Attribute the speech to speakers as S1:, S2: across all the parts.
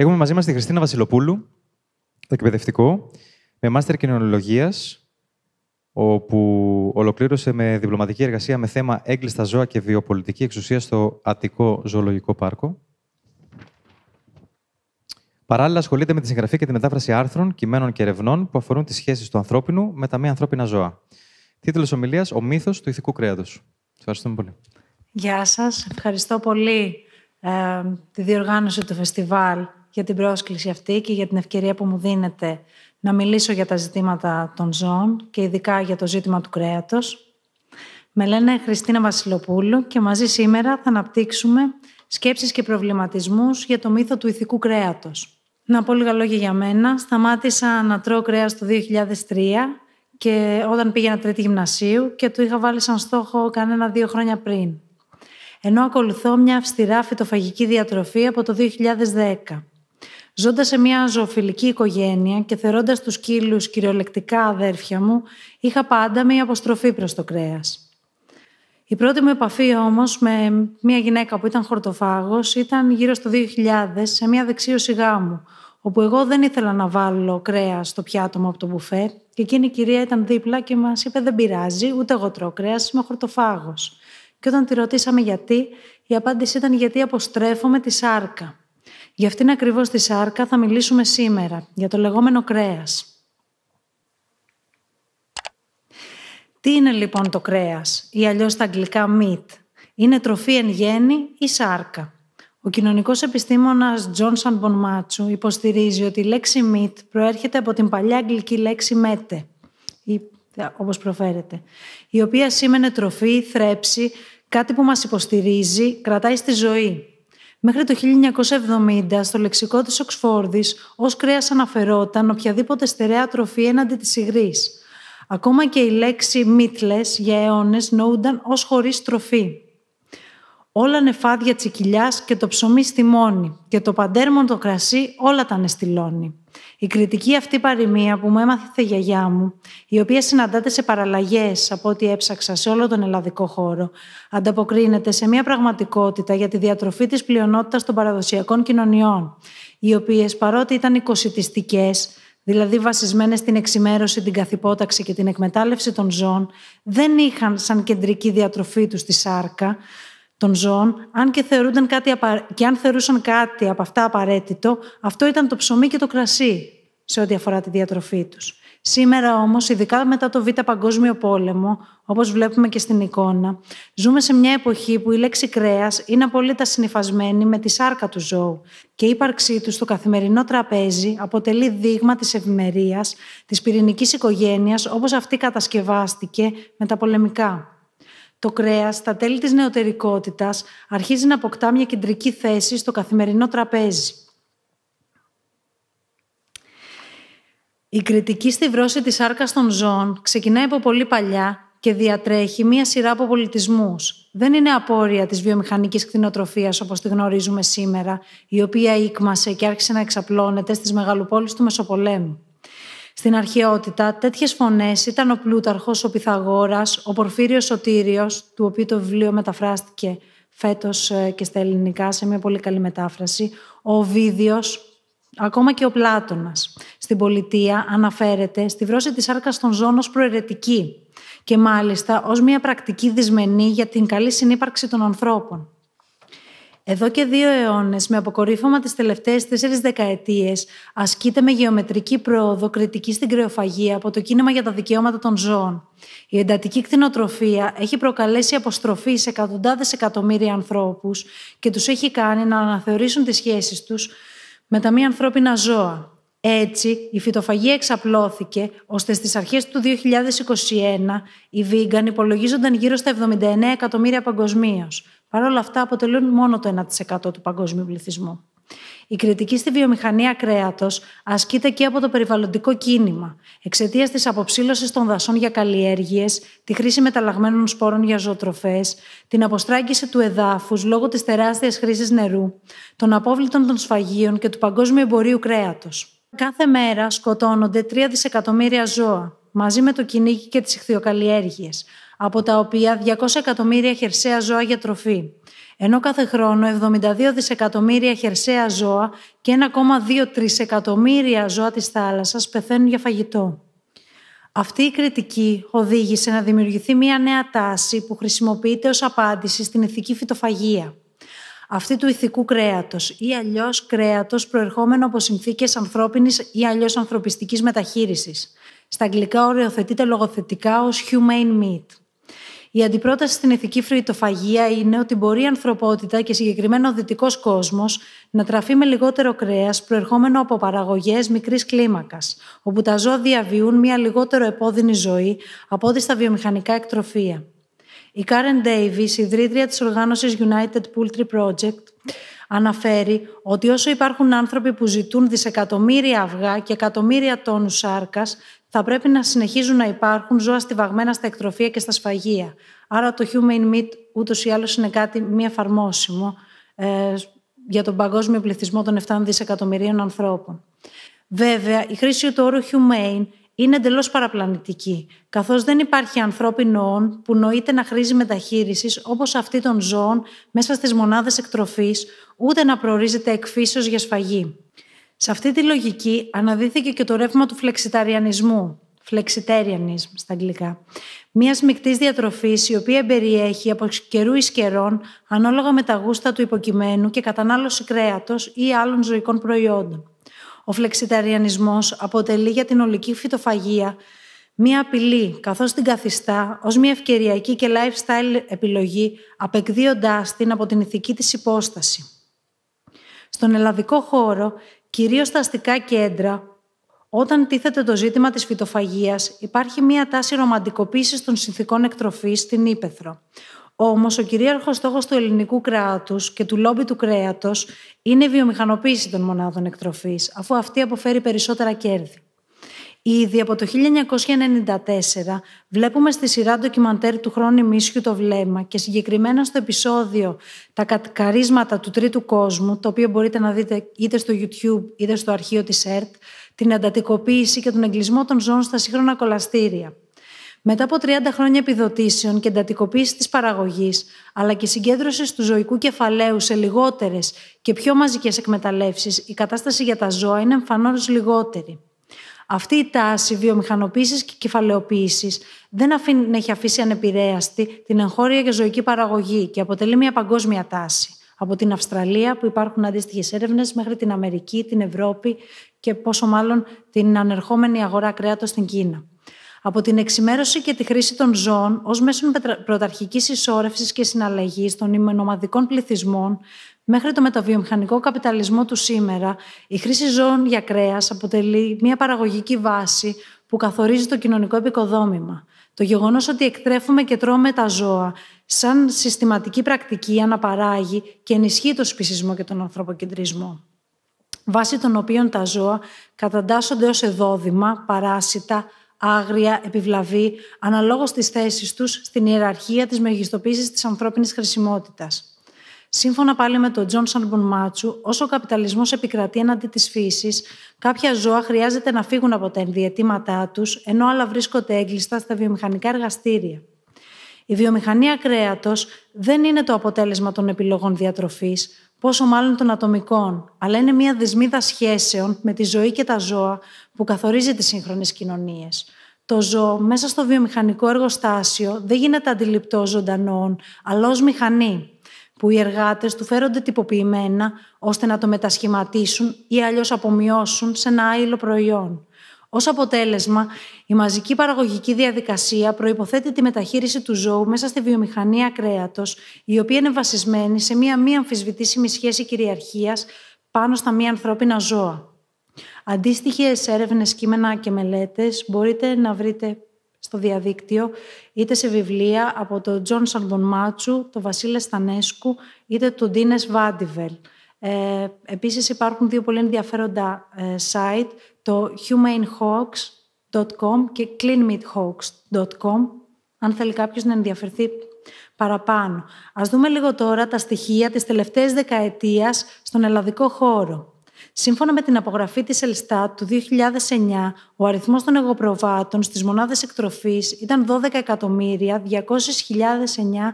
S1: Έχουμε μαζί μας τη Χριστίνα Βασιλοπούλου, εκπαιδευτικό, με μάστερ κοινωνιολογίας, όπου ολοκλήρωσε με διπλωματική εργασία με θέμα έγκλειστα ζώα και βιοπολιτική εξουσία στο Αττικό Ζωολογικό Πάρκο. Παράλληλα, ασχολείται με τη συγγραφή και τη μετάφραση άρθρων, κειμένων και ερευνών που αφορούν τις σχέσεις του ανθρώπινου με τα μη ανθρώπινα ζώα. Τίτλος ομιλίας: Ο μύθος του ηθικού κρέατος. Ευχαριστούμε πολύ. Γεια σας. Ευχαριστώ πολύ ε, τη διοργάνωση του φεστιβάλ για την πρόσκληση αυτή και για την ευκαιρία που μου δίνετε να μιλήσω για τα ζητήματα των ζώων και ειδικά για το ζήτημα του κρέατος. Με λένε Χριστίνα Βασιλοπούλου και μαζί σήμερα θα αναπτύξουμε σκέψεις και προβληματισμούς για το μύθο του ηθικού κρέατος. Να πω λίγα λόγια για μένα. Σταμάτησα να τρώω κρέας το 2003 και όταν πήγαινα τρίτη γυμνασίου και το είχα βάλει σαν στόχο κανένα δύο χρόνια πριν. Ενώ ακολουθώ μια αυστηρά φυτοφαγική διατροφή από το 2010. Ζώντας σε μια ζωοφιλική οικογένεια και θερώντας τους κύλους κυριολεκτικά αδέρφια μου, είχα πάντα μια αποστροφή προς το κρέας. Η πρώτη μου επαφή όμως με μια γυναίκα που ήταν χορτοφάγος ήταν γύρω στο 2000 σε μια δεξίωση γάμου, όπου εγώ δεν ήθελα να βάλω κρέας στο πιάτο μου από το μπουφέ και εκείνη η κυρία ήταν δίπλα και μας είπε: Δεν πειράζει, ούτε εγώ τρώω κρέας, είμαι χορτοφάγος. Και όταν τη ρωτήσαμε γιατί, η απάντηση ήταν: Γιατί αποστρέφω τη σάρκα. Γι' αυτήν ακριβώς τη σάρκα θα μιλήσουμε σήμερα, για το λεγόμενο κρέας. Τι είναι λοιπόν το κρέας ή αλλιώς τα αγγλικά meat. Είναι τροφή εν γέννη ή σάρκα. Ο κοινωνικός επιστήμονας Τζόνσον Μπονμάτσου υποστηρίζει ότι η λέξη meat προέρχεται από την παλιά αγγλική λέξη mete, ή ε, όπως προφέρεται, η οποία σήμαινε τροφή, θρέψη, κάτι που μας υποστηρίζει, κρατάει στη ζωή, Μέχρι το 1970, στο λεξικό της Οξφόρδης, ως κρέας αναφερόταν οποιαδήποτε στερεά τροφή έναντι της υγρής. Ακόμα και η λέξη «μύτλες» για αιώνες νοούνταν ως χωρίς τροφή. Όλα νεφάδια τσικυλιάς και το ψωμί στη μόνη και το παντέρμον το κρασί όλα τα νεστιλώνει. Η κριτική αυτή παροιμία που μου έμαθε η γιαγιά μου, η οποία συναντάται σε παραλλαγές από ό,τι έψαξα σε όλο τον ελλαδικό χώρο, ανταποκρίνεται σε μια πραγματικότητα για τη διατροφή της πλειονότητας των παραδοσιακών κοινωνιών, οι οποίες παρότι ήταν οικοσιτιστικέ, δηλαδή βασισμένες στην εξημέρωση, την καθυπόταξη και την εκμετάλλευση των ζώων, δεν είχαν σαν κεντρική διατροφή τους τη σάρκα, των ζώων, αν και, κάτι απα... και αν θεωρούσαν κάτι από αυτά απαραίτητο, αυτό ήταν το ψωμί και το κρασί σε ό,τι αφορά τη διατροφή τους. Σήμερα όμως, ειδικά μετά το Β' Παγκόσμιο Πόλεμο, όπως βλέπουμε και στην εικόνα, ζούμε σε μια εποχή που η λέξη κρέας είναι απολύτως συνειφασμένη με τη σάρκα του ζώου και η ύπαρξή του στο καθημερινό τραπέζι αποτελεί δείγμα της ευημερίας της πυρηνικής οικογένειας όπως αυτή κατασκευάστηκε με τα πολεμικά το κρέας στα τέλη της νεωτερικότητας αρχίζει να αποκτά μια κεντρική θέση στο καθημερινό τραπέζι. Η κριτική στη βρώση της άρκας των ζώων ξεκινάει από πολύ παλιά και διατρέχει μία σειρά από πολιτισμούς. Δεν είναι απόρρια της βιομηχανικής κτηνοτροφίας όπως τη γνωρίζουμε σήμερα, η οποία ήκμασε και άρχισε να εξαπλώνεται στις μεγαλοπόλεις του Μεσοπολέμου. Στην αρχαιότητα, τέτοιες φωνές ήταν ο Πλούταρχος, ο Πυθαγόρας, ο Πορφύριος Σωτήριος, του οποίου το βιβλίο μεταφράστηκε φέτος ε, και στα ελληνικά σε μια πολύ καλή μετάφραση, ο Βίδιος, ακόμα και ο Πλάτωνας. Στην πολιτεία αναφέρεται στη βρώση της άρκας των ζώων ως προαιρετική και μάλιστα ως μια πρακτική δυσμενή για την καλή συνύπαρξη των ανθρώπων. Εδώ και δύο αιώνες, με αποκορύφωμα τις τελευταίες τέσσερις δεκαετίες, ασκείται με γεωμετρική πρόοδο κριτική στην κρεοφαγία από το κίνημα για τα δικαιώματα των ζώων. Η εντατική κτηνοτροφία έχει προκαλέσει αποστροφή σε εκατοντάδες εκατομμύρια ανθρώπους και τους έχει κάνει να αναθεωρήσουν τις σχέσεις τους με τα μη ανθρώπινα ζώα. Έτσι, η φυτοφαγία εξαπλώθηκε, ώστε στις αρχές του 2021 οι βίγκαν υπολογίζονταν γύρω στα 79 εκατομμύρια παγκοσμίως, Παρ' όλα αυτά αποτελούν μόνο το 1% του παγκόσμιου πληθυσμού. Η κριτική στη βιομηχανία κρέατος ασκείται και από το περιβαλλοντικό κίνημα, εξαιτίας της αποψήλωσης των δασών για καλλιέργειες, τη χρήση μεταλλαγμένων σπόρων για ζωοτροφές, την αποστράγγιση του εδάφους λόγω της τεράστιας χρήσης νερού, των απόβλητων των σφαγείων και του παγκόσμιου εμπορίου κρέατος. Κάθε μέρα σκοτώνονται 3 δισεκατομμύρια ζώα, μαζί με το κυνήγι και τις ηχθειοκαλλιέργειες, από τα οποία 200 εκατομμύρια χερσαία ζώα για τροφή, ενώ κάθε χρόνο 72 δισεκατομμύρια χερσαία ζώα και 1,2 τρισεκατομμύρια ζώα της θάλασσας πεθαίνουν για φαγητό. Αυτή η κριτική οδήγησε να δημιουργηθεί μια νέα τάση που χρησιμοποιείται ως απάντηση στην ηθική φυτοφαγία. Αυτή του ηθικού κρέατος ή αλλιώς κρέατος προερχόμενο από συνθήκες ανθρώπινης ή αλλιώς ανθρωπιστικής μεταχείρισης. Στα αγγλικά οριοθετείται λογοθετικά ως humane meat. Η αντιπρόταση στην ηθική φρουητοφαγία είναι ότι μπορεί η ανθρωπότητα και συγκεκριμένα ο δυτικός κόσμος να τραφεί με λιγότερο κρέας προερχόμενο από παραγωγές μικρής κλίμακας, όπου τα ζώα διαβιούν μια λιγότερο επώδυνη ζωή από ό,τι στα βιομηχανικά εκτροφία. Η Κάρεν Ντέιβι, ιδρύτρια της οργάνωσης United Poultry Project, αναφέρει ότι όσο υπάρχουν άνθρωποι που ζητούν δισεκατομμύρια αυγά και εκατομμύρια τόνους σάρκας, θα πρέπει να συνεχίζουν να υπάρχουν ζώα στιβαγμένα στα εκτροφία και στα σφαγεία. Άρα το human meat ούτως ή άλλως είναι κάτι μη εφαρμόσιμο ε, για τον παγκόσμιο πληθυσμό των 7 δισεκατομμυρίων ανθρώπων. Βέβαια, η χρήση του όρου humane είναι εντελώς παραπλανητική, καθώς δεν υπάρχει ανθρώπινο όν που νοείται να χρήζει μεταχείρισης όπως αυτή των ζώων μέσα στις μονάδες εκτροφής, ούτε να προορίζεται εκφύσεως για σφαγή. Σε αυτή τη λογική αναδύθηκε και το ρεύμα του φλεξιταριανισμού, flexitarianism στα αγγλικά, μιας μεικτής διατροφής η οποία περιέχει από καιρού εις καιρών, ανάλογα με τα γούστα του υποκειμένου και κατανάλωση κρέατος ή άλλων ζωικών προϊόντων. Ο φλεξιταριανισμός αποτελεί για την ολική φυτοφαγία μία απειλή, καθώς την καθιστά ως μία ευκαιριακή και lifestyle επιλογή, απεκδίοντάς την από την ηθική της υπόσταση. Στον ελλαδικό χώρο, κυρίως στα αστικά κέντρα, όταν τίθεται το ζήτημα της φυτοφαγίας, υπάρχει μία τάση ρομαντικοποίησης των συνθήκων εκτροφής στην Ήπεθρο. Όμω ο κυρίαρχο στόχος του ελληνικού κράτους και του λόμπι του κρέατος είναι η βιομηχανοποίηση των μονάδων εκτροφής, αφού αυτή αποφέρει περισσότερα κέρδη. Ήδη από το 1994 βλέπουμε στη σειρά ντοκιμαντέρ του χρόνου Μίσιου το βλέμμα και συγκεκριμένα στο επεισόδιο «Τα καρίσματα του τρίτου κόσμου», το οποίο μπορείτε να δείτε είτε στο YouTube είτε στο αρχείο της ΕΡΤ, την εντατικοποίηση και τον εγκλισμό των ζώων στα σύγχρονα κολαστήρια. Μετά από 30 χρόνια επιδοτήσεων και εντατικοποίησης της παραγωγής, αλλά και συγκέντρωσης του ζωικού κεφαλαίου σε λιγότερες και πιο μαζικές εκμεταλλεύσεις, η κατάσταση για τα ζώα είναι εμφανώς λιγότερη. Αυτή η τάση βιομηχανοποίησης και κεφαλαιοποίησης δεν αφήνει, έχει αφήσει ανεπηρέαστη την εγχώρια για ζωική παραγωγή και αποτελεί μια παγκόσμια τάση. Από την Αυστραλία, που υπάρχουν αντίστοιχες έρευνες, μέχρι την Αμερική, την Ευρώπη και πόσο μάλλον την ανερχόμενη αγορά κρέατος στην Κίνα από την εξημέρωση και τη χρήση των ζώων ως μέσο πρωταρχικής ισόρρευσης και συναλλαγής των ημενομαδικών πληθυσμών μέχρι το μεταβιομηχανικό καπιταλισμό του σήμερα, η χρήση ζώων για κρέας αποτελεί μια παραγωγική βάση που καθορίζει το κοινωνικό επικοδόμημα. Το γεγονός ότι εκτρέφουμε και τρώμε τα ζώα σαν συστηματική πρακτική αναπαράγει και ενισχύει το σπισισμό και τον ανθρωποκεντρισμό βάσει των οποίων τα ζώα καταντάσσονται ως εδόδημα, παράσιτα, άγρια, επιβλαβή, αναλόγως της θέσης τους στην ιεραρχία της μεγιστοποίησης της ανθρώπινης χρησιμότητας. Σύμφωνα πάλι με τον Τζον Σαρμπον Μάτσου, όσο ο καπιταλισμός επικρατεί εναντί της φύσης, κάποια ζώα χρειάζεται να φύγουν από τα ενδιαιτήματά τους, ενώ άλλα βρίσκονται έγκλειστα στα βιομηχανικά εργαστήρια. Η βιομηχανία κρέατος δεν είναι το αποτέλεσμα των επιλογών διατροφής, πόσο μάλλον των ατομικών, αλλά είναι μια δεσμίδα σχέσεων με τη ζωή και τα ζώα που καθορίζει τις σύγχρονες κοινωνίες το ζώο μέσα στο βιομηχανικό εργοστάσιο δεν γίνεται αντιληπτό ζωντανών, αλλά ως μηχανή, που οι εργάτες του φέρονται τυποποιημένα ώστε να το μετασχηματίσουν ή αλλιώς απομειώσουν σε ένα άειλο προϊόν. Ως αποτέλεσμα, η μαζική παραγωγική διαδικασία προϋποθέτει τη μεταχείριση του ζώου μέσα στη βιομηχανία κρέατος, η οποία είναι βασισμένη σε μία μη αμφισβητήσιμη σχέση κυριαρχίας πάνω στα μη ανθρώπινα ζώα. Αντίστοιχες έρευνες, κείμενα και μελέτες μπορείτε να βρείτε στο διαδίκτυο, είτε σε βιβλία από τον Τζον Μάτσου, τον Βασίλε Στανέσκου, είτε τον Ντίνες Βάντιβελ. Ε, επίσης υπάρχουν δύο πολύ ενδιαφέροντα ε, site, το humanehawks.com και cleanmeathawks.com, αν θέλει κάποιος να ενδιαφερθεί παραπάνω. Ας δούμε λίγο τώρα τα στοιχεία της τελευταίας δεκαετίας στον ελλαδικό χώρο. Σύμφωνα με την απογραφή της Ελστάτ του 2009, ο αριθμός των εγωπροβάτων στις μονάδες εκτροφής ήταν 12.200.009.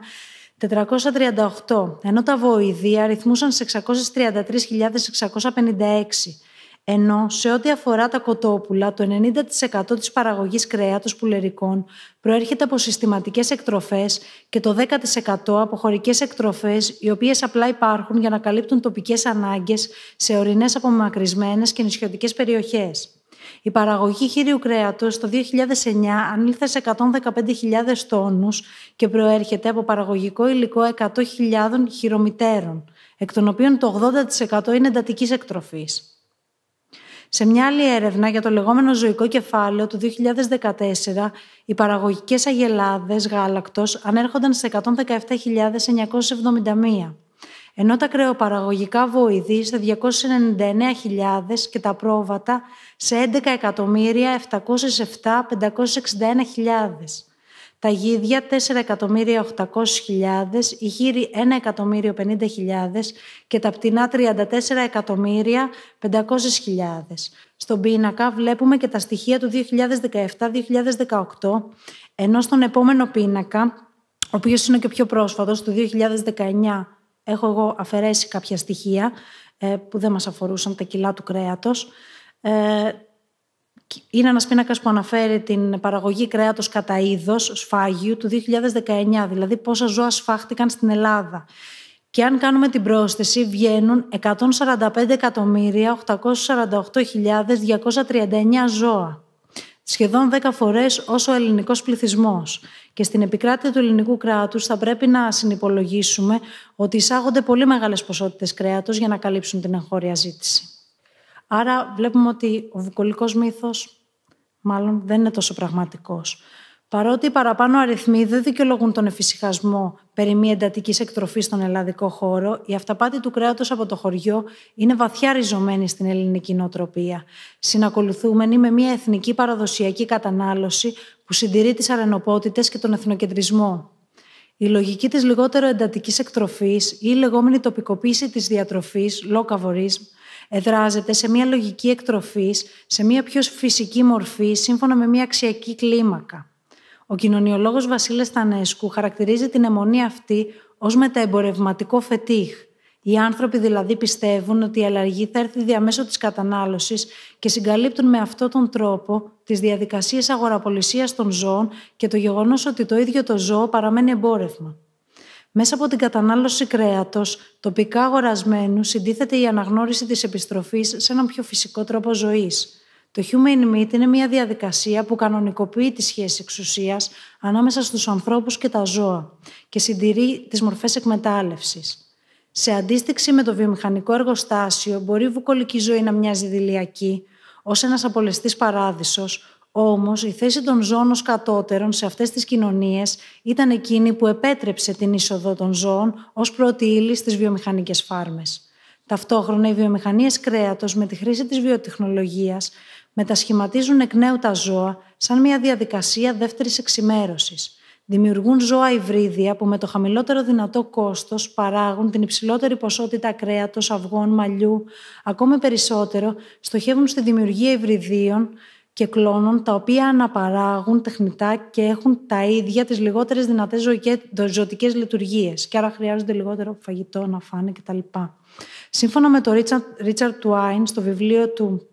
S1: 438, ενώ τα βοηδία αριθμούσαν σε 633.656 ενώ σε ό,τι αφορά τα κοτόπουλα, το 90% της παραγωγής κρέατος πουλερικών προέρχεται από συστηματικές εκτροφές και το 10% από χωρικές εκτροφές, οι οποίες απλά υπάρχουν για να καλύπτουν τοπικές ανάγκες σε ορεινές απομακρυσμένες και νησιωτικές περιοχές. Η παραγωγή χείριου κρέατος το 2009 ανήλθε σε 115.000 τόνους και προέρχεται από παραγωγικό υλικό 100.000 χειρομητέρων, εκ των οποίων το 80% είναι εντατικής εκτροφής. Σε μια άλλη έρευνα για το λεγόμενο ζωικό κεφάλαιο του 2014, οι παραγωγικές αγελάδες γάλακτος ανέρχονταν σε 117.971 ενώ τα κρεοπαραγωγικά βοηδή σε 299.000 και τα πρόβατα σε 11.707.561.000 τα γίδια 4.800.000, οι γύροι 1.050.000 και τα πτηνά 34.500.000. Στον πίνακα βλέπουμε και τα στοιχεία του 2017-2018, ενώ στον επόμενο πίνακα, ο οποίος είναι και πιο πρόσφατος, του 2019, έχω εγώ αφαιρέσει κάποια στοιχεία ε, που δεν μας αφορούσαν τα κιλά του κρέατος, ε, είναι ένας πίνακας που αναφέρει την παραγωγή κρέατος κατά είδος σφάγιου του 2019, δηλαδή πόσα ζώα σφάχτηκαν στην Ελλάδα. Και αν κάνουμε την πρόσθεση, βγαίνουν 145.848.239 ζώα. Σχεδόν 10 φορές όσο ο ελληνικός πληθυσμός. Και στην επικράτεια του ελληνικού κράτους θα πρέπει να συνυπολογίσουμε ότι εισάγονται πολύ μεγάλες ποσότητες κρέατος για να καλύψουν την εγχώρια ζήτηση. Άρα βλέπουμε ότι ο βουκολικός μύθος μάλλον δεν είναι τόσο πραγματικός. Παρότι οι παραπάνω αριθμοί δεν δικαιολογούν τον εφησυχασμό περί μη εντατικής εκτροφής στον ελλαδικό χώρο, η αυταπάτη του κρέατος από το χωριό είναι βαθιά ριζωμένη στην ελληνική νοοτροπία, συνακολουθούμενη με μια εθνική παραδοσιακή κατανάλωση που συντηρεί τις αρενοπότητες και τον εθνοκεντρισμό. Η λογική της λιγότερο εντατικής εκτροφής ή η λεγόμενη τοπικοποίηση της διατροφής, low εδράζεται σε μια λογική εκτροφής, σε μια πιο φυσική μορφή, σύμφωνα με μια αξιακή κλίμακα. Ο κοινωνιολόγος Βασίλης Τανέσκου χαρακτηρίζει την αιμονή αυτή ως μεταεμπορευματικό φετίχ. Οι άνθρωποι δηλαδή πιστεύουν ότι η αλλαγή θα έρθει διαμέσω της κατανάλωσης και συγκαλύπτουν με αυτόν τον τρόπο τις διαδικασίες αγοραπολισίας των ζώων και το γεγονός ότι το ίδιο το ζώο παραμένει εμπόρευμα. Μέσα από την κατανάλωση κρέατος, τοπικά αγορασμένου, συντίθεται η αναγνώριση της επιστροφής σε έναν πιο φυσικό τρόπο ζωής. Το human meat είναι μια διαδικασία που κανονικοποιεί τη σχέση εξουσίας ανάμεσα στους ανθρώπους και τα ζώα και συντηρεί τις μορφές εκμετάλλευσης. Σε αντίστοιξη με το βιομηχανικό εργοστάσιο, μπορεί η βουκολική ζωή να μοιάζει δηλιακή, ως ένας απολεστής παράδεισος, όμως η θέση των ζώων ως κατώτερων σε αυτές τις κοινωνίες ήταν εκείνη που επέτρεψε την είσοδο των ζώων ως πρώτη ύλη στις βιομηχανικές φάρμες. Ταυτόχρονα οι βιομηχανίες κρέατος με τη χρήση της βιοτεχνολογίας μετασχηματίζουν εκ νέου τα ζώα σαν μια διαδικασία δεύτερης εξημέρωσης. Δημιουργούν ζώα υβρίδια που με το χαμηλότερο δυνατό κόστος παράγουν την υψηλότερη ποσότητα κρέατος, αυγών, μαλλιού. Ακόμη περισσότερο στοχεύουν στη δημιουργία υβριδίων και κλονών τα οποία αναπαράγουν τεχνητά και έχουν τα ίδια τις λιγότερες δυνατές ζωικές λειτουργίες και άρα χρειάζονται λιγότερο φαγητό να φάνε κτλ. Σύμφωνα με τον Ρίτσαρτ Τουάιν στο βιβλίο του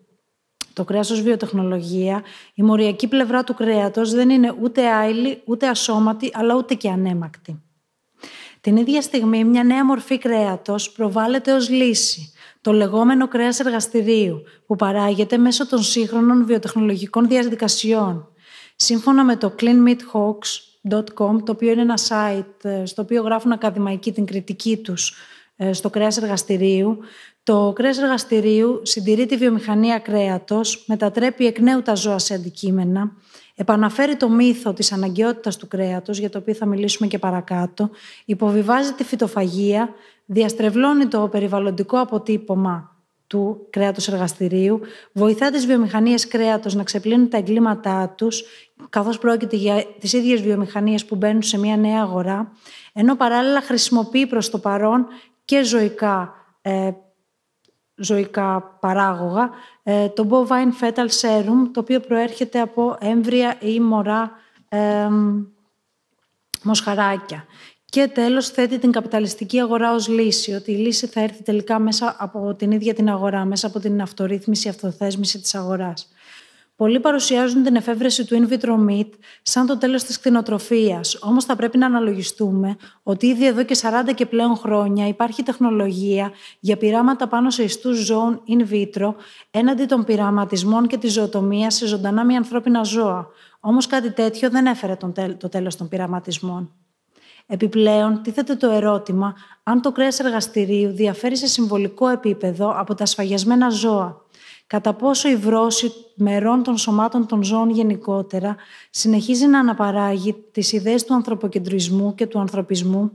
S1: το κρέας ως βιοτεχνολογία, η μοριακή πλευρά του κρέατος δεν είναι ούτε άειλη, ούτε ασώματη, αλλά ούτε και ανέμακτη. Την ίδια στιγμή μια νέα μορφή κρέατος προβάλλεται ως λύση, το λεγόμενο κρέας εργαστηρίου, που παράγεται μέσω των σύγχρονων βιοτεχνολογικών διαδικασιών. Σύμφωνα με το cleanmeathawks.com, το οποίο είναι ένα site ε, στο οποίο γράφουν ακαδημαϊκοί την κριτική τους ε, στο κρέας εργαστηρίου, το κρέας εργαστηρίου συντηρεί τη βιομηχανία κρέατος, μετατρέπει εκ νέου τα ζώα σε αντικείμενα, επαναφέρει το μύθο της αναγκαιότητας του κρέατος, για το οποίο θα μιλήσουμε και παρακάτω, υποβιβάζει τη φυτοφαγία, διαστρεβλώνει το περιβαλλοντικό αποτύπωμα του κρέατος εργαστηρίου, βοηθά τις βιομηχανίες κρέατος να ξεπλύνουν τα εγκλήματά τους, καθώς πρόκειται για τις ίδιες βιομηχανίες που μπαίνουν σε μια νέα αγορά, ενώ παράλληλα χρησιμοποιεί προς το παρόν και ζωικά ε, ζωικά παράγωγα, ε, το bovine fetal serum, το οποίο προέρχεται από έμβρια ή μωρά ε, μοσχαράκια. Και τέλος θέτει την καπιταλιστική αγορά ως λύση, ότι η λύση έρθει τελικά μέσα από την ίδια την αγορά, μέσα από την αυτορύθμιση, αυτοθέσμιση της αγοράς. Πολλοί παρουσιάζουν την εφεύρεση του in vitro meat σαν το τέλος της κτηνοτροφίας. Όμως θα πρέπει να αναλογιστούμε ότι ήδη εδώ και 40 και πλέον χρόνια υπάρχει τεχνολογία για πειράματα πάνω σε ιστούς ζώων in vitro έναντι των πειραματισμών και της ζωοτομίας σε ζωντανά μη ανθρώπινα ζώα. Όμως κάτι τέτοιο δεν έφερε τον τέλ, το τέλος των πειραματισμών. Επιπλέον, τίθεται το ερώτημα αν το κρέας εργαστηρίου διαφέρει σε συμβολικό επίπεδο από τα σφαγιασμένα ζώα κατά πόσο η βρώση μερών των σωμάτων των ζώων γενικότερα συνεχίζει να αναπαράγει τις ιδέες του ανθρωποκεντρισμού και του ανθρωπισμού,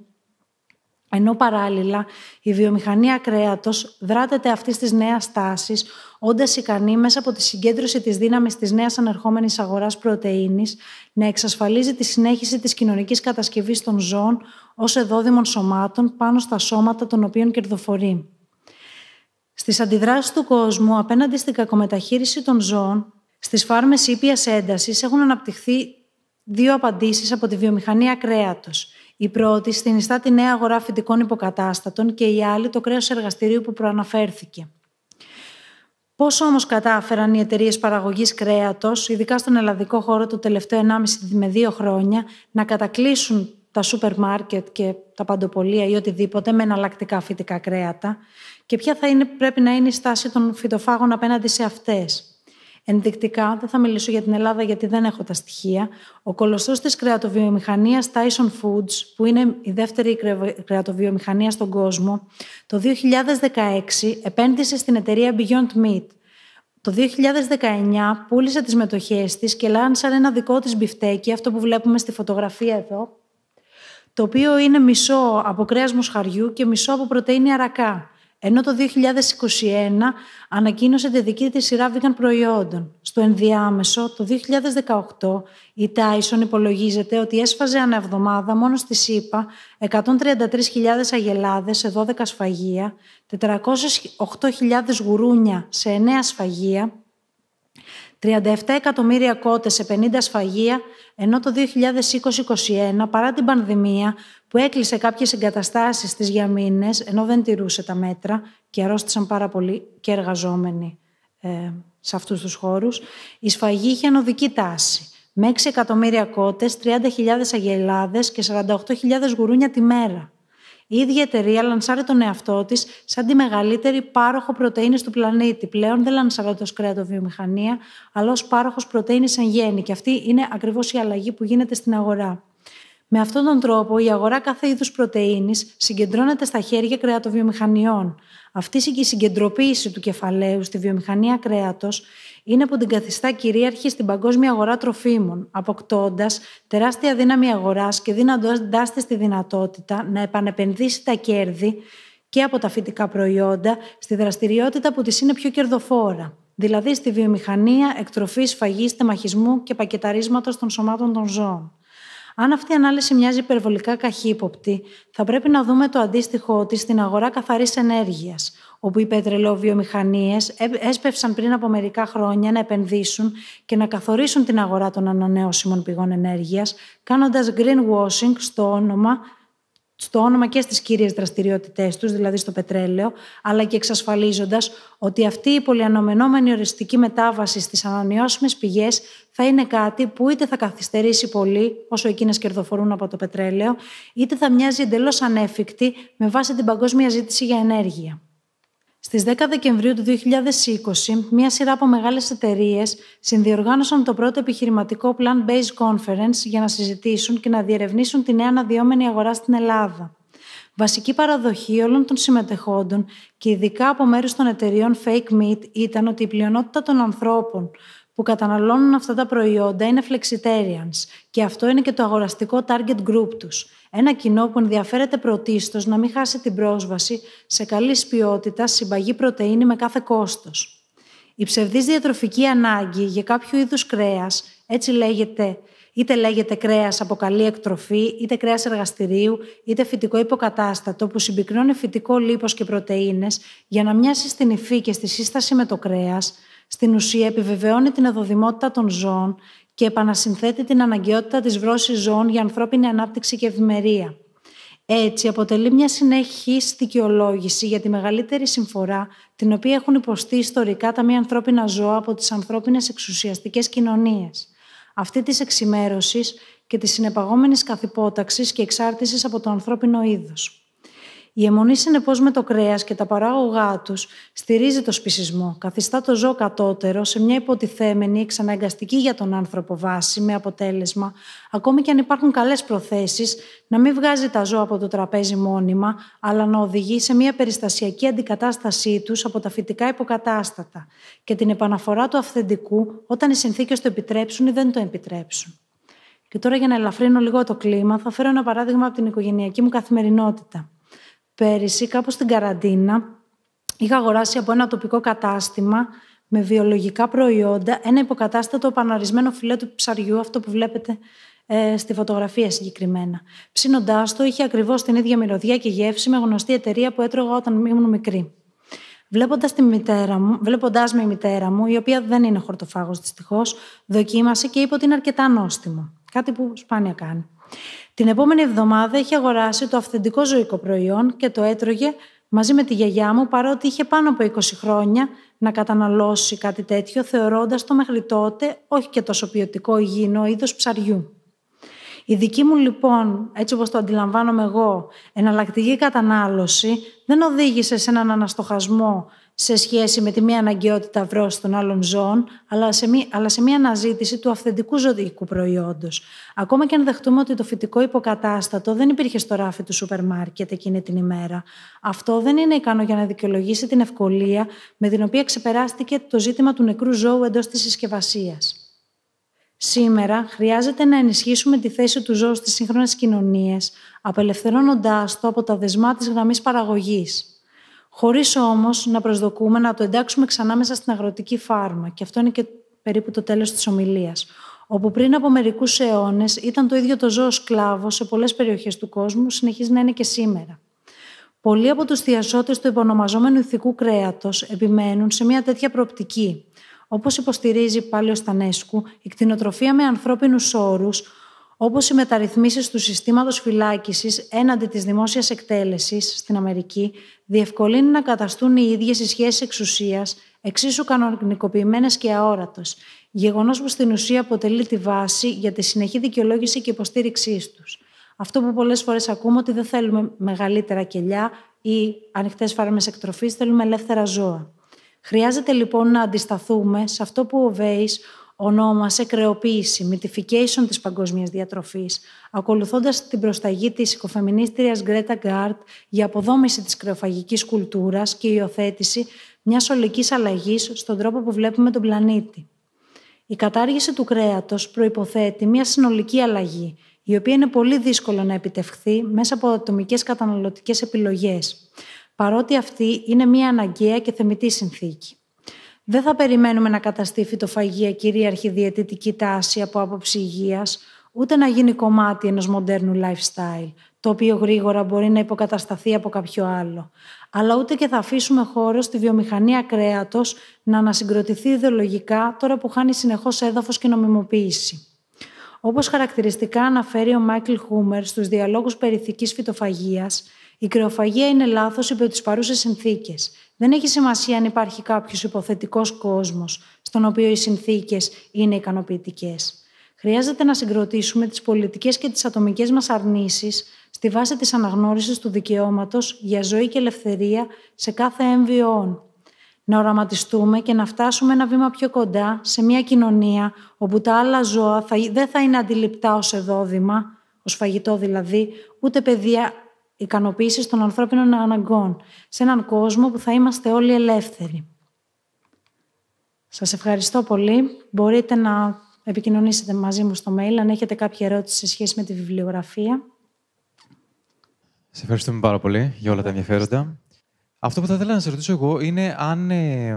S1: ενώ παράλληλα η βιομηχανία κρέατος δράτεται αυτής της νέας τάσης, όντας ικανή μέσα από τη συγκέντρωση της δύναμης της νέας ανερχόμενης αγοράς πρωτεΐνης να εξασφαλίζει τη συνέχιση της κοινωνικής κατασκευής των ζώων ως εδόδημων σωμάτων πάνω στα σώματα των οποίων κερδοφορεί στις αντιδράσεις του κόσμου απέναντι στην κακομεταχείριση των ζώων, στις φάρμες ήπιας έντασης έχουν αναπτυχθεί δύο απαντήσεις από τη βιομηχανία κρέατος. Η πρώτη συνιστά τη νέα αγορά φυτικών υποκατάστατων και η άλλη το κρέας εργαστηρίου που προαναφέρθηκε. Πώς όμως κατάφεραν οι εταιρείες παραγωγής κρέατος, ειδικά στον ελλαδικό χώρο το τελευταίο 1,5 με 2 χρόνια, να κατακλείσουν τα σούπερ μάρκετ και τα παντοπολία ή οτιδήποτε με εναλλακτικά φυτικά κρέατα και ποια θα πρέπει να είναι η στάση των φυτοφάγων απέναντι σε αυτές. Ενδεικτικά, δεν θα μιλήσω για την Ελλάδα γιατί δεν έχω τα στοιχεία, ο κολοσσός της κρεατοβιομηχανίας Tyson Foods, που είναι η δεύτερη κρεατοβιομηχανία στον κόσμο, το 2016 επένδυσε στην εταιρεία Beyond Meat. Το 2019 πούλησε τις μετοχές της και λάνσαρε ένα δικό της μπιφτέκι, αυτό που βλέπουμε στη φωτογραφία εδώ, το οποίο είναι μισό από κρέας μουσχαριού και μισό από πρωτεΐνη αρακά ενώ το 2021 ανακοίνωσε τη δική της σειρά vegan προϊόντων. Στο ενδιάμεσο, το 2018, η Tyson υπολογίζεται ότι έσφαζε ανά εβδομάδα μόνο στη ΣΥΠΑ 133.000 αγελάδες σε 12 σφαγεία, 408.000 γουρούνια σε 9 σφαγεία, 37 εκατομμύρια κότες σε 50 σφαγεία, ενώ το 2020-2021, παρά την πανδημία που έκλεισε κάποιες εγκαταστάσεις στις για ενώ δεν τηρούσε τα μέτρα και αρρώστησαν πάρα πολύ και εργαζόμενοι ε, σε αυτούς τους χώρους, η σφαγή είχε ανωδική τάση, με 6 εκατομμύρια κότες, 30.000 αγελάδες και 48.000 γουρούνια τη μέρα. Η ίδια εταιρεία λανσάρει τον εαυτό της σαν τη μεγαλύτερη πάροχο πρωτενη του πλανήτη. Πλέον δεν λανσάρεται ως κρέατοβιομηχανία, αλλά ως πάροχος πρωτενη εν γέννη. Και αυτή είναι ακριβώς η αλλαγή που γίνεται στην αγορά. Με αυτόν τον τρόπο, η αγορά κάθε είδους πρωτενη συγκεντρώνεται στα χέρια κρεατοβιομηχανιών. Αυτή η συγκεντροποίηση του κεφαλαίου στη βιομηχανία κρέατος είναι που την καθιστά κυρίαρχη στην παγκόσμια αγορά τροφίμων, αποκτώντας τεράστια δύναμη αγοράς και δίνοντάς της τη δυνατότητα να επανεπενδύσει τα κέρδη και από τα φυτικά προϊόντα στη δραστηριότητα που της είναι πιο κερδοφόρα, δηλαδή στη βιομηχανία εκτροφής φαγής, τεμαχισμού και πακεταρίσματος των σωμάτων των ζώων. Αν αυτή η ανάλυση μοιάζει υπερβολικά καχύποπτη, θα πρέπει να δούμε το αντίστοιχό ότι στην αγορά καθαρής ενέργειας, όπου οι πετρελαιοβιομηχανίες ε, έσπευσαν πριν από μερικά χρόνια να επενδύσουν και να καθορίσουν την αγορά των ανανεώσιμων πηγών ενέργειας, κάνοντας greenwashing στο όνομα στο όνομα και στις κύριες δραστηριότητές τους, δηλαδή στο πετρέλαιο, αλλά και εξασφαλίζοντας ότι αυτή η πολυανομενόμενη οριστική μετάβαση στις ανανεώσιμες πηγές θα είναι κάτι που είτε θα καθυστερήσει πολύ όσο εκείνες κερδοφορούν από το πετρέλαιο, είτε θα μοιάζει εντελώς ανέφικτη με βάση την παγκόσμια ζήτηση για ενέργεια. Στις 10 Δεκεμβρίου του 2020, μία σειρά από μεγάλες εταιρείες συνδιοργάνωσαν το πρώτο επιχειρηματικό Plan Based Conference για να συζητήσουν και να διερευνήσουν τη νέα αναδυόμενη αγορά στην Ελλάδα. Βασική παραδοχή όλων των συμμετεχόντων και ειδικά από μέρους των εταιρείων fake meat ήταν ότι η πλειονότητα των ανθρώπων που καταναλώνουν αυτά τα προϊόντα είναι flexitarians και αυτό είναι και το αγοραστικό target group τους – ένα κοινό που ενδιαφέρεται πρωτίστως να μην χάσει την πρόσβαση σε καλής ποιότητας συμπαγή πρωτεΐνη με κάθε κόστος. Η ψευδής διατροφική ανάγκη για κάποιο είδους κρέας, έτσι λέγεται, είτε λέγεται κρέας από καλή εκτροφή, είτε κρέας εργαστηρίου, είτε φυτικό υποκατάστατο που συμπυκνώνει φυτικό λίπος και πρωτεΐνες για να μοιάσει στην υφή και στη σύσταση με το κρέας, στην ουσία επιβεβαιώνει την εδοδημότητα των ζώων και επανασυνθέτει την αναγκαιότητα της βρώσης ζώων για ανθρώπινη ανάπτυξη και ευημερία. Έτσι, αποτελεί μια συνέχιση δικαιολόγηση για τη μεγαλύτερη συμφορά την οποία έχουν υποστεί ιστορικά τα μη ανθρώπινα ζώα από τις ανθρώπινες εξουσιαστικές κοινωνίες. Αυτή της εξημέρωσης και της συνεπαγόμενης καθυπόταξης και εξάρτησης από το ανθρώπινο είδος. Η αιμονή συνεπώς με το κρέας και τα παράγωγά τους στηρίζει το σπισισμό, καθιστά το ζώο κατώτερο σε μια υποτιθέμενη, εξαναγκαστική για τον άνθρωπο βάση, με αποτέλεσμα, ακόμη και αν υπάρχουν καλές προθέσεις, να μην βγάζει τα ζώα από το τραπέζι μόνιμα, αλλά να οδηγεί σε μια περιστασιακή αντικατάστασή τους από τα φυτικά υποκατάστατα και την επαναφορά του αυθεντικού όταν οι συνθήκες το επιτρέψουν ή δεν το επιτρέψουν. Και τώρα για να ελαφρύνω λίγο το κλίμα, θα φέρω ένα παράδειγμα από την οικογενειακή μου καθημερινότητα πέρυσι, κάπου στην καραντίνα, είχα αγοράσει από ένα τοπικό κατάστημα με βιολογικά προϊόντα ένα υποκατάστατο παναρισμένο φιλέ του ψαριού, αυτό που βλέπετε ε, στη φωτογραφία συγκεκριμένα. Ψήνοντάς το, είχε ακριβώς την ίδια μυρωδιά και γεύση με γνωστή εταιρεία που έτρωγα όταν ήμουν μικρή. Βλέποντας βλέποντας με η μητέρα μου, η οποία δεν είναι χορτοφάγος δυστυχώς, δοκίμασε και είπε ότι είναι αρκετά νόστιμο. Κάτι που σπάνια κάνει. Την επόμενη εβδομάδα είχε αγοράσει το αυθεντικό ζωικό προϊόν και το έτρωγε μαζί με τη γιαγιά μου, παρότι είχε πάνω από 20 χρόνια να καταναλώσει κάτι τέτοιο, θεωρώντας το μέχρι τότε όχι και τόσο ποιοτικό υγιεινό είδος ψαριού. Η δική μου λοιπόν, έτσι όπως το αντιλαμβάνομαι εγώ, εναλλακτική κατανάλωση δεν οδήγησε σε έναν αναστοχασμό σε σχέση με τη μία αναγκαιότητα βρώση των άλλων ζώων, αλλά σε, μία, αλλά σε μία αναζήτηση του αυθεντικού ζωτικού προϊόντος. Ακόμα και αν δεχτούμε ότι το φυτικό υποκατάστατο δεν υπήρχε στο ράφι του σούπερ μάρκετ εκείνη την ημέρα. Αυτό δεν είναι ικανό για να δικαιολογήσει την ευκολία με την οποία ξεπεράστηκε το ζήτημα του νεκρού ζώου εντός της συσκευασίας. Σήμερα χρειάζεται να ενισχύσουμε τη θέση του ζώου στις σύγχρονες κοινωνίες, απελευθερώνοντάς το από τα δεσμά της γραμμής παραγωγής. Χωρίς όμως να προσδοκούμε να το εντάξουμε ξανά μέσα στην αγροτική φάρμα. Και αυτό είναι και περίπου το τέλος της ομιλίας, όπου πριν από μερικούς αιώνες ήταν το ίδιο το ζώο σκλάβο σε πολλές περιοχές του κόσμου, συνεχίζει να είναι και σήμερα. Πολλοί από τους θειασότες του υπονομαζόμενου ηθικού κρέατος επιμένουν σε μια τέτοια προοπτική. Όπως υποστηρίζει πάλι ο Στανέσκου, η κτηνοτροφία με ανθρώπινους όρους όπως οι μεταρρυθμίσεις του συστήματος φυλάκισης έναντι της δημόσιας εκτέλεσης στην Αμερική διευκολύνει να καταστούν οι ίδιες οι σχέσεις εξουσίας εξίσου κανονικοποιημένες και αόρατος, γεγονός που στην ουσία αποτελεί τη βάση για τη συνεχή δικαιολόγηση και υποστήριξή τους. Αυτό που πολλές φορές ακούμε ότι δεν θέλουμε μεγαλύτερα κελιά ή ανοιχτές φάρμες εκτροφής, θέλουμε ελεύθερα ζώα. Χρειάζεται λοιπόν να αντισταθούμε σε αυτό που ο Βέης ονόμασε κρεοποίηση, mitification της παγκόσμιας διατροφής, ακολουθώντας την προσταγή της οικοφεμινίστριας Γκρέτα Γκάρτ για αποδόμηση της κρεοφαγικής κουλτούρας και υιοθέτηση μιας ολικής αλλαγής στον τρόπο που βλέπουμε τον πλανήτη. Η κατάργηση του κρέατος προϋποθέτει μια συνολική αλλαγή, η οποία είναι πολύ δύσκολο να επιτευχθεί μέσα από ατομικές καταναλωτικές επιλογές, παρότι αυτή είναι μια αναγκαία και θεμητή συνθήκη. Δεν θα περιμένουμε να καταστεί φυτοφαγία κυρίαρχη διαιτητική τάση από άποψη υγείας, ούτε να γίνει κομμάτι ενός μοντέρνου lifestyle, το οποίο γρήγορα μπορεί να υποκατασταθεί από κάποιο άλλο. Αλλά ούτε και θα αφήσουμε χώρο στη βιομηχανία κρέατος να ανασυγκροτηθεί ιδεολογικά τώρα που χάνει συνεχώς έδαφος και νομιμοποίηση. Όπως χαρακτηριστικά αναφέρει ο Μάικλ Χούμερ στους διαλόγους περιθική φυτοφαγίας, η κρεοφαγία είναι λάθος υπό τις παρούσες συνθήκες δεν έχει σημασία αν υπάρχει κάποιος υποθετικός κόσμος, στον οποίο οι συνθήκες είναι ικανοποιητικές. Χρειάζεται να συγκροτήσουμε τις πολιτικές και τις ατομικές μας αρνήσεις στη βάση της αναγνώρισης του δικαιώματος για ζωή και ελευθερία σε κάθε έμβιο Να οραματιστούμε και να φτάσουμε ένα βήμα πιο κοντά σε μια κοινωνία όπου τα άλλα ζώα θα, δεν θα είναι αντιληπτά ως εδόδημα, ως φαγητό δηλαδή, ούτε παιδιά ικανοποίησης των ανθρώπινων αναγκών σε έναν κόσμο που θα είμαστε όλοι ελεύθεροι. Σας ευχαριστώ πολύ. Μπορείτε να επικοινωνήσετε μαζί μου στο mail αν έχετε κάποια ερώτηση σε σχέση με τη βιβλιογραφία. Σε ευχαριστούμε πάρα πολύ για όλα τα ενδιαφέροντα. Αυτό που θα ήθελα να σε ρωτήσω εγώ είναι αν ε,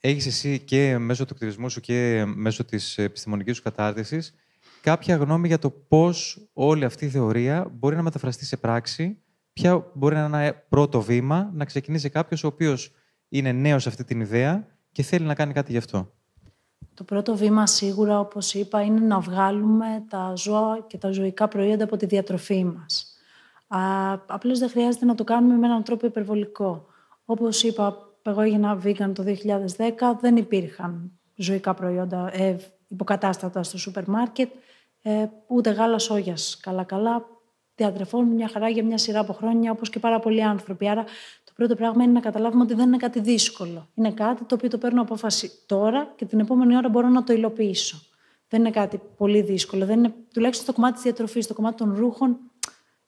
S1: έχεις εσύ και μέσω του εκτιμισμού σου και μέσω της επιστημονικής σου κατάρτισης κάποια γνώμη για το πώς όλη αυτή η θεωρία μπορεί να μεταφραστεί σε πράξη ποια μπορεί να είναι ένα πρώτο βήμα να ξεκινήσει κάποιος ο οποίος είναι νέος σε αυτή την ιδέα και θέλει να κάνει κάτι γι' αυτό. Το πρώτο βήμα σίγουρα, όπως είπα, είναι να βγάλουμε τα ζώα και τα ζωικά προϊόντα από τη διατροφή μας. Α, απλώς δεν χρειάζεται να το κάνουμε με έναν τρόπο υπερβολικό. Όπως είπα, εγώ έγινα vegan το 2010, δεν υπήρχαν ζωικά προϊόντα ε, υποκατάστατα στο σούπερ μάρκετ, ε, ούτε γάλα σόγιας καλά-καλά, διατρεφόμουν μια χαρά για μια σειρά από χρόνια, όπως και πάρα πολλοί άνθρωποι. Άρα, το πρώτο πράγμα είναι να καταλάβουμε ότι δεν είναι κάτι δύσκολο. Είναι κάτι το οποίο το παίρνω απόφαση τώρα και την επόμενη ώρα μπορώ να το υλοποιήσω. Δεν είναι κάτι πολύ δύσκολο. Δεν είναι, τουλάχιστον το κομμάτι της διατροφής, το κομμάτι των ρούχων,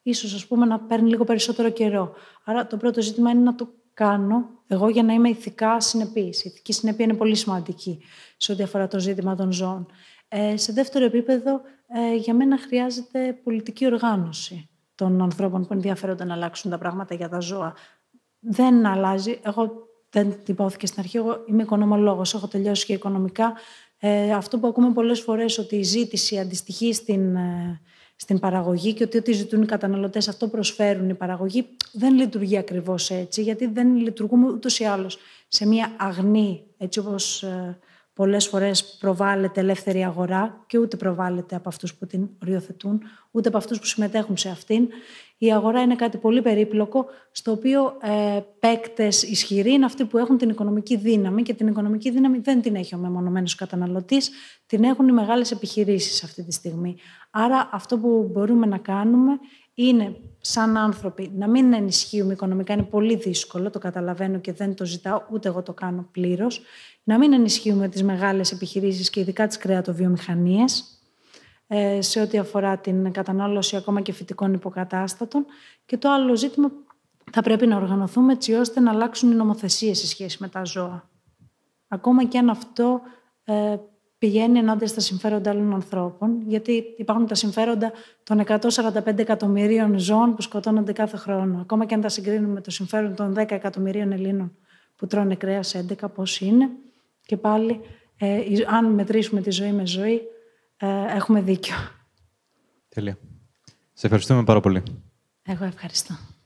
S1: ίσως ας πούμε να παίρνει λίγο περισσότερο καιρό. Άρα το πρώτο ζήτημα είναι να το κάνω εγώ για να είμαι ηθικά συνεπής. Η ηθική συνέπεια είναι πολύ σημαντική σε ό,τι αφορά το ζήτημα των ζώων. Ε, σε δεύτερο επίπεδο, ε, για μένα χρειάζεται πολιτική οργάνωση των ανθρώπων που ενδιαφέρονται να αλλάξουν τα πράγματα για τα ζώα. Δεν αλλάζει. Εγώ δεν την στην αρχή. Εγώ είμαι οικονομολόγος, έχω τελειώσει και οικονομικά. Ε, αυτό που ακούμε πολλές φορές ότι η ζήτηση αντιστοιχεί στην, ε, στην παραγωγή και ότι ό,τι ζητούν οι καταναλωτές, αυτό προσφέρουν οι παραγωγοί, δεν λειτουργεί ακριβώς έτσι, γιατί δεν λειτουργούμε ούτως ή άλλως σε μια αγνή, έτσι όπως πολλές φορές προβάλλεται ελεύθερη αγορά και ούτε προβάλλεται από αυτούς που την οριοθετούν, ούτε από αυτούς που συμμετέχουν σε αυτήν. Η αγορά είναι κάτι πολύ περίπλοκο, στο οποίο ε, παίκτες ισχυροί είναι αυτοί που έχουν την οικονομική δύναμη και την οικονομική δύναμη δεν την έχει ο μεμονωμένος καταναλωτής, την έχουν οι μεγάλες επιχειρήσεις αυτή τη στιγμή. Άρα αυτό που μπορούμε να κάνουμε είναι σαν άνθρωποι να μην ενισχύουμε οικονομικά. Είναι πολύ δύσκολο, το καταλαβαίνω και δεν το ζητάω, ούτε εγώ το κάνω πλήρως. Να μην ενισχύουμε τις μεγάλες επιχειρήσεις και ειδικά τις κρεατοβιομηχανίες ε, σε ό,τι αφορά την κατανάλωση ακόμα και φυτικών υποκατάστατων. Και το άλλο ζήτημα θα πρέπει να οργανωθούμε έτσι ώστε να αλλάξουν οι νομοθεσίες σε σχέση με τα ζώα. Ακόμα και αν αυτό ε, πηγαίνει ενάντια στα συμφέροντα άλλων ανθρώπων, γιατί υπάρχουν τα συμφέροντα των 145 εκατομμυρίων ζώων που σκοτώνονται κάθε χρόνο. Ακόμα και αν τα συγκρίνουμε με το συμφέρον των 10 εκατομμυρίων Ελλήνων που τρώνε κρέας 11, πώς είναι, και πάλι, ε, αν μετρήσουμε τη ζωή με ζωή, ε, έχουμε δίκιο. Τέλεια. Σε ευχαριστούμε πάρα πολύ. Εγώ ευχαριστώ.